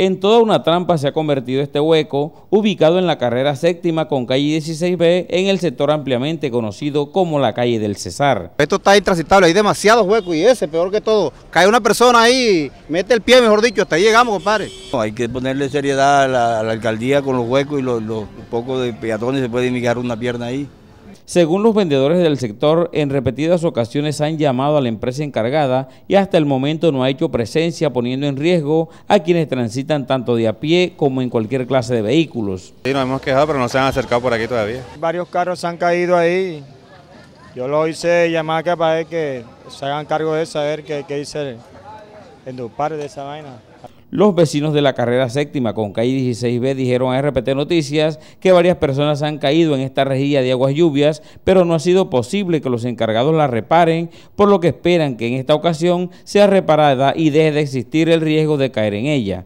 En toda una trampa se ha convertido este hueco, ubicado en la carrera séptima con calle 16B, en el sector ampliamente conocido como la calle del Cesar. Esto está intransitable, hay demasiados huecos y ese, peor que todo. Cae una persona ahí, mete el pie, mejor dicho, hasta ahí llegamos, compadre. hay que ponerle seriedad a la, alcaldía con los huecos y los, los pocos de peatones se puede inmigrar una pierna ahí. Según los vendedores del sector, en repetidas ocasiones han llamado a la empresa encargada y hasta el momento no ha hecho presencia poniendo en riesgo a quienes transitan tanto de a pie como en cualquier clase de vehículos. Sí, nos hemos quejado, pero no se han acercado por aquí todavía. Varios carros han caído ahí. Yo lo hice llamar acá para que se hagan cargo de saber qué, qué hice en tu par de esa vaina. Los vecinos de la carrera séptima con calle 16B dijeron a RPT Noticias que varias personas han caído en esta rejilla de aguas lluvias, pero no ha sido posible que los encargados la reparen, por lo que esperan que en esta ocasión sea reparada y deje de existir el riesgo de caer en ella.